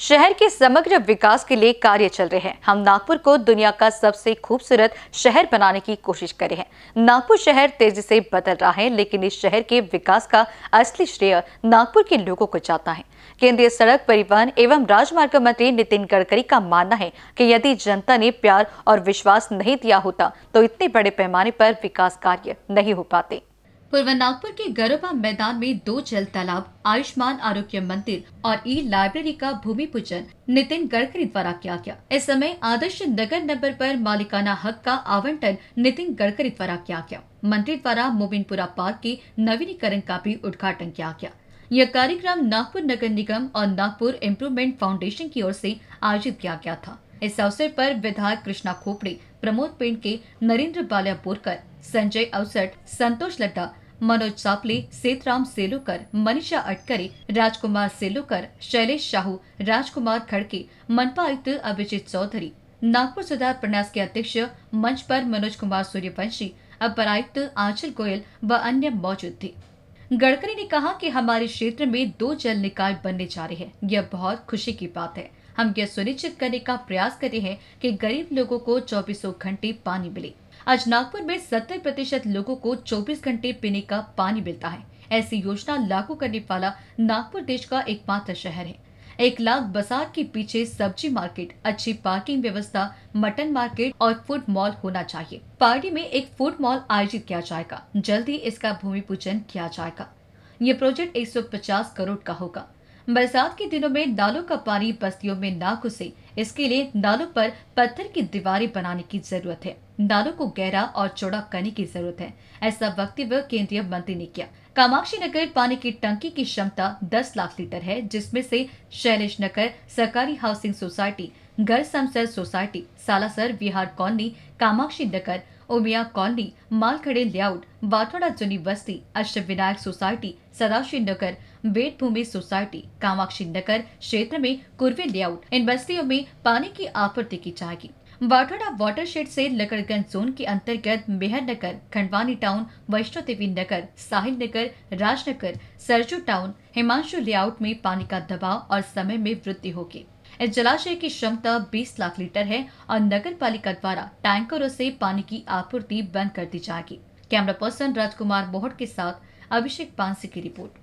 शहर के समग्र विकास के लिए कार्य चल रहे हैं हम नागपुर को दुनिया का सबसे खूबसूरत शहर बनाने की कोशिश कर रहे हैं नागपुर शहर तेजी से बदल रहा है लेकिन इस शहर के विकास का असली श्रेय नागपुर के लोगों को जाता है केंद्रीय सड़क परिवहन एवं राजमार्ग मंत्री नितिन गडकरी का मानना है कि यदि जनता ने प्यार और विश्वास नहीं दिया होता तो इतने बड़े पैमाने पर विकास कार्य नहीं हो पाते पूर्व नागपुर के गरोबा मैदान में दो जल तालाब आयुष्मान आरोग्य मंदिर और ई लाइब्रेरी का भूमि पूजन नितिन गडकरी द्वारा किया गया इस समय आदर्श नगर नंबर पर मालिकाना हक का आवंटन नितिन गडकरी द्वारा किया गया मंत्री द्वारा मोबिनपुरा पार्क के नवीनीकरण का भी उद्घाटन किया गया यह कार्यक्रम नागपुर नगर निगम और नागपुर इम्प्रूवमेंट फाउंडेशन की ओर से आयोजित किया गया था इस अवसर पर विधायक कृष्णा खोपड़े प्रमोद पेंड के नरेंद्र बालिया बोरकर संजय अवसठ संतोष लड्डा मनोज सापले सेतराम सेलुकर मनीषा अटकरे राजकुमार सेलुकर शैलेश शाहू राजकुमार खड़के मनपा आयुक्त अभिजीत चौधरी नागपुर सुधार प्रन्यास के अध्यक्ष मंच पर मनोज कुमार सूर्यवंशी अपर आयुक्त आंचल गोयल व अन्य मौजूद थे गडकरी ने कहा कि हमारे क्षेत्र में दो जल निकाय बनने जा रहे हैं यह बहुत खुशी की बात है हम यह सुनिश्चित करने का प्रयास कर रहे हैं कि गरीब लोगों को चौबीसों घंटे पानी मिले आज नागपुर में 70 प्रतिशत लोगो को 24 घंटे पीने का पानी मिलता है ऐसी योजना लागू करने वाला नागपुर देश का एकमात्र शहर है एक लाख बाजार के पीछे सब्जी मार्केट अच्छी पार्किंग व्यवस्था मटन मार्केट और फूड मॉल होना चाहिए पार्टी में एक फूड मॉल आयोजित किया जाएगा जल्द ही इसका भूमि पूजन किया जाएगा ये प्रोजेक्ट 150 करोड़ का होगा बरसात के दिनों में नालों का पानी बस्तियों में ना घुसे इसके लिए नालों पर पत्थर की दीवारें बनाने की जरूरत है नालों को गहरा और चौड़ा करने की जरूरत है ऐसा वक्तव्य केंद्रीय मंत्री ने किया कामाक्षी नगर पानी की टंकी की क्षमता 10 लाख लीटर है जिसमें से शैलेश नगर सरकारी हाउसिंग सोसाइटी गर्ल्स समसर society Salasar Vihar colony Kamakshi Nagar Umiya colony Malkhede layout Bathoda Juni Basti Ashtavinayak society Sadashiv Nagar बेटभूमि सोसायटी कामाक्षी नगर क्षेत्र में कुर्वे लेआउट इन बस्तियों में पानी की आपूर्ति की जाएगी वाठोड़ा वाटरशेड से लकड़गंज जोन के अंतर्गत Mehar Nagar Khandwani town Vaishno Devi Nagar Sahil Nagar Rajnagar Sarju town Himanshu layout में पानी का दबाव और समय में वृद्धि होगी इस जलाशय की क्षमता 20 लाख लीटर है और नगर पालिका द्वारा टैंकरों से पानी की आपूर्ति बंद कर दी जाएगी कैमरा पर्सन राजकुमार बोहट के साथ अभिषेक पांसी की रिपोर्ट